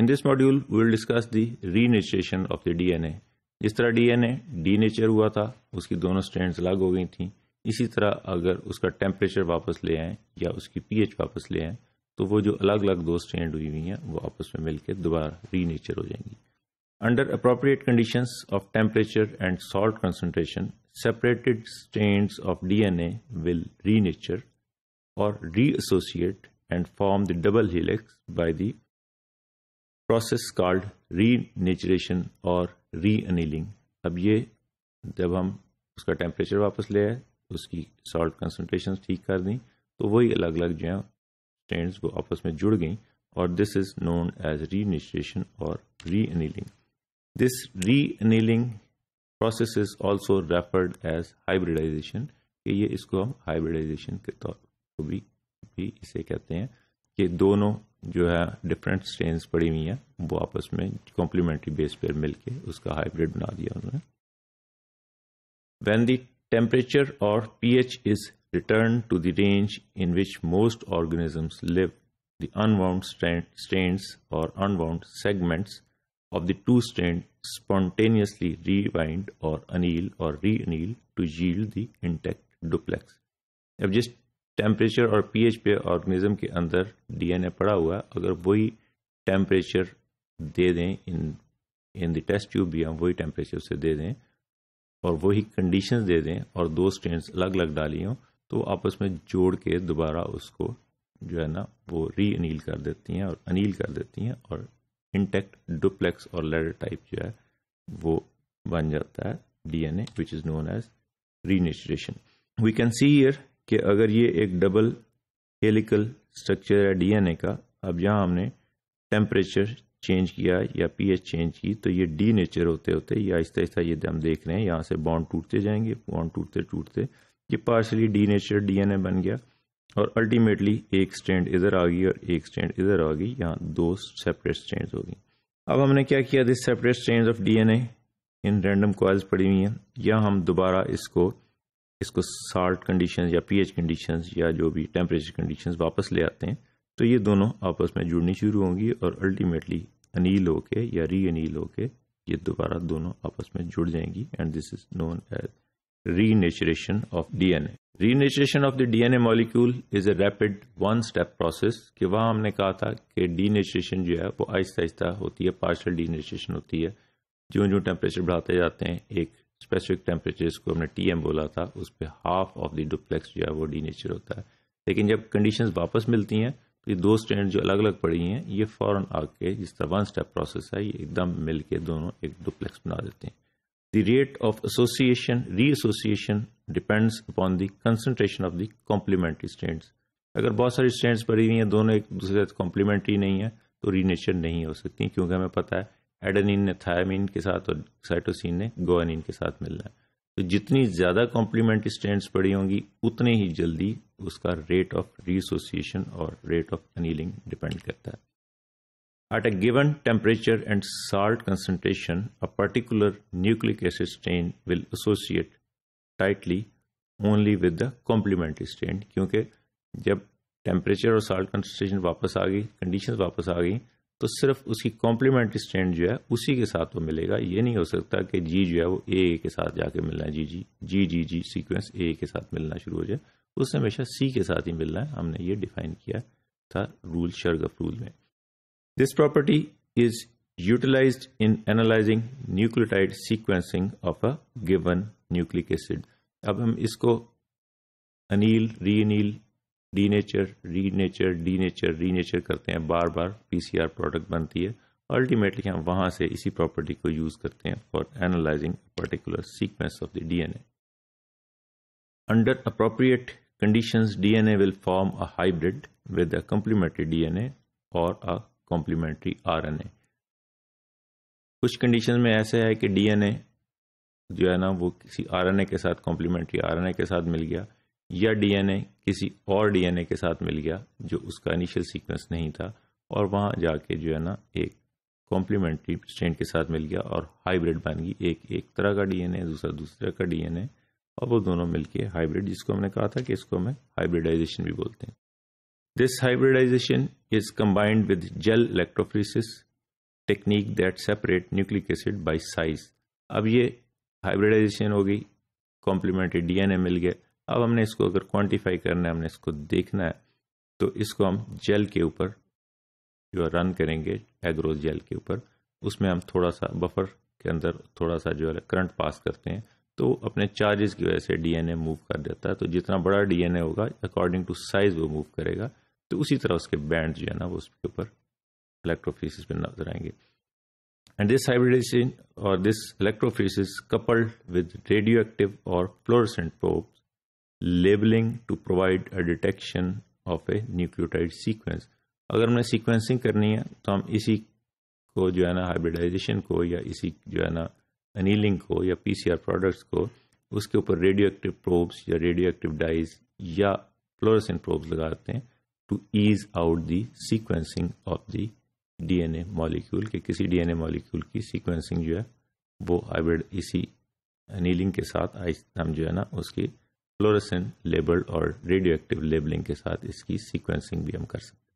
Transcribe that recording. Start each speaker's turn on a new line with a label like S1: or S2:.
S1: in this module we will discuss the reinitiation of the जिस तरह DNA denature हुआ था उसकी दोनों स्ट्रैंड्स अलग हो गई थी इसी तरह अगर उसका टेम्परेचर वापस ले आए या उसकी पीएच वापस ले आए तो वो जो अलग अलग दो स्ट्रैंड हुई हुई हैं वो आपस में मिलकर दोबारा रीनेचर हो जाएंगी under appropriate condition of temperature and salt concentration separated strands of DNA will renature और reassociate and form the double helix by the process called renaturation और री अनिलिंग अब ये जब हम उसका टेम्परेचर वापस ले आए उसकी सॉल्ट कंसनट्रेशन ठीक कर दी तो वही अलग अलग जो है स्ट्रेंड्स वो आपस में जुड़ गई और this is known as renaturation और re annealing this re annealing process is also referred as hybridization कि ये इसको हम हाइब्रिडाइजेशन के तौर पर भी, भी इसे कहते हैं कि दोनों जो है डिफरेंट स्ट्रेन पड़ी हुई हैं वो आपस में कॉम्प्लीमेंट्री बेस पर मिलके उसका हाइब्रिड बना दिया उन्होंने वेन द टेम्परेचर और P H is return to the range in which most organisms live the unwound strands और unwound segments of the two strand spontaneously rewind और अनिल और री अनिल टू जील the intact duplex अब जिस temperature और pH पे organism के अंदर डीएनए पड़ा हुआ है अगर वही टेम्परेचर दे दें in in the test tube भी हम वही टेम्परेचर से दे दें और वही कंडीशंस दे दें और दो स्ट्रेन अलग अलग डाली हों तो आपस में जोड़ के दोबारा उसको जो है ना वो री अनिल कर देती हैं और अनिल कर देती हैं और इंटेक्ट डुप्लेक्स और लेडर टाइप जो है वो बन जाता है DNA which is known as renaturation we can see here कि अगर ये एक डबल हेलिकल स्ट्रक्चर है डीएनए का अब यहाँ हमने टेम्परेचर चेंज किया या पीएच चेंज की तो ये डी नेचर होते होते या आहिस्ता आहिस्ता ये हम देख रहे हैं यहाँ से बॉन्ड टूटते जाएंगे बॉन्ड टूटते टूटते ये पार्शली डी नेचर डीएनए बन गया और अल्टीमेटली एक स्टैंड इधर आ गई और एक स्टैंड इधर आ गई यहाँ दो सेपरेट स्टैंड हो गई अब हमने क्या किया this separate strand of a in random coils पड़ी हुई हैं या हम दोबारा इसको इसको साल्ट कंडीशन या पीएच कंडीशन या जो भी टेम्परेचर कंडीशन वापस ले आते हैं तो ये दोनों आपस में जुड़नी शुरू होंगी और अल्टीमेटली अनिल होके या री अनिल होके ये दोबारा दोनों आपस में जुड़ जाएंगी and this is known as renaturation of DNA renaturation of the DNA molecule is a rapid one step process कि वहां हमने कहा था कि डीनेचुरेशन जो है वो आहिस्ता आहिस्ता होती है पार्शल डीनेचुरेशन होती है जो जो टेम्परेचर बढ़ाते जाते हैं एक स्पेसिफिक टेम्परेचर को हमने टी बोला था उस पर हाफ ऑफ द डुप्लेक्स जो है वो डी नेचर होता है लेकिन जब कंडीशन वापस मिलती हैं तो ये दो स्टैंड जो अलग अलग पड़ी हैं ये फ़ौरन आके जिस तरह वन स्टेप प्रोसेस है ये एकदम मिल के दोनों एक डुप्लेक्स बना देते हैं the rate of association re association depends upon the concentration of the complementary strands अगर बहुत सारी स्टैंड्स पड़ी हुई हैं दोनों एक दूसरे से कॉम्प्लीमेंट्री नहीं है तो रीनेचर नहीं हो सकती क्योंकि हमें पता है एडेनिन ने थायामीन के साथ और साइटोसिन ने गोनिन के साथ मिलना है तो जितनी ज़्यादा कॉम्प्लीमेंट्री स्टैंड पड़ी होंगी उतने ही जल्दी उसका रेट ऑफ रीसोसिएशन और रेट ऑफ अनिलिंग डिपेंड करता है at a given temperature and salt concentration a particular nucleic acid strand will associate tightly only with the complementary stain क्योंकि जब टेम्परेचर और साल्ट कंसनट्रेशन वापस आ गई कंडीशन वापस आ गई तो सिर्फ उसकी कॉम्प्लीमेंट्री स्टैंड जो है उसी के साथ वो मिलेगा ये नहीं हो सकता कि जी जो है वो ए ए के साथ जाके मिलना है जी जी जी जी जी सीक्वेंस ए के साथ मिलना शुरू हो जाए उसने हमेशा सी के साथ ही मिलना है हमने ये डिफाइन किया था रूल शर्गफ रूल में this property is utilize in analyzing nucleotide sequencing of a given nucleic acid अब हम इसको anneal anneal denature renature denature renature करते हैं बार बार पीसीआर प्रोडक्ट बनती है अल्टीमेटली हम वहाँ से इसी प्रॉपर्टी को यूज़ करते हैं for analyzing particular sequence of the DNA under appropriate conditions DNA will form a hybrid with a complementary DNA complementary R N A कुछ कंडीशन में ऐसे है कि डीएनए जो है ना वो किसी आरएनए के साथ कॉम्प्लीमेंट्री आरएनए के साथ मिल गया या डीएनए किसी और डीएनए के साथ मिल गया जो उसका इनिशियल सीक्वेंस नहीं था और वहाँ जाके जो है ना एक कॉम्प्लीमेंट्री स्ट्रेन के साथ मिल गया और हाइब्रिड बन गई एक एक तरह का डीएनए दूसरा दूसरे का डीएनए और वो दोनों मिलके हाइब्रिड जिसको हमने कहा था कि इसको हमें हाइब्रिडाइजेशन भी बोलते हैं this hybridization is combined with gel electrophoresis technique that separate nucleic acid by size अब ये हाइब्रिडाइजेशन हो गई कॉम्प्लीमेंट्री डीएनए मिल गया अब हमने इसको अगर क्वांटिफाई करना है हमने इसको देखना है तो इसको हम जेल के ऊपर जो रन करेंगे एग्रोज जेल के ऊपर उसमें हम थोड़ा सा बफर के अंदर थोड़ा सा जो है करंट पास करते हैं तो अपने चार्जेस की वजह से डीएनए मूव कर देता है तो जितना बड़ा डीएनए होगा अकॉर्डिंग टू साइज वो मूव करेगा तो उसी तरह उसके बैंड जो है ना वो उसके ऊपर इलेक्ट्रोफिस पर नजर आएंगे एंड दिस हाइब्रिडेशन और this electrophoresis coupled with radioactive और fluorescent probes labelling to provide a detection of a nucleotide sequence अगर हमने सीक्वेंसिंग करनी है तो हम इसी को जो है ना हाइब्रिडाइजेशन को या इसी जो है ना अनिलिंग को या पीसीआर प्रोडक्ट्स को उसके ऊपर रेडियो एक्टिव प्रोब्स या रेडियो एक्टिव डाइज या फ्लोरसेंट प्रोब्स लगाते हैं to ease out the sequencing of the DNA molecule के किसी डीएनए मॉलिक्यूल की सीक्वेंसिंग जो है वो हाइब्रिड इसी अनिलिंग के साथ हम जो है ना उसकी फ्लोरेसेंट लेबल और एक्टिव लेबलिंग के साथ इसकी सीक्वेंसिंग भी हम कर सकते हैं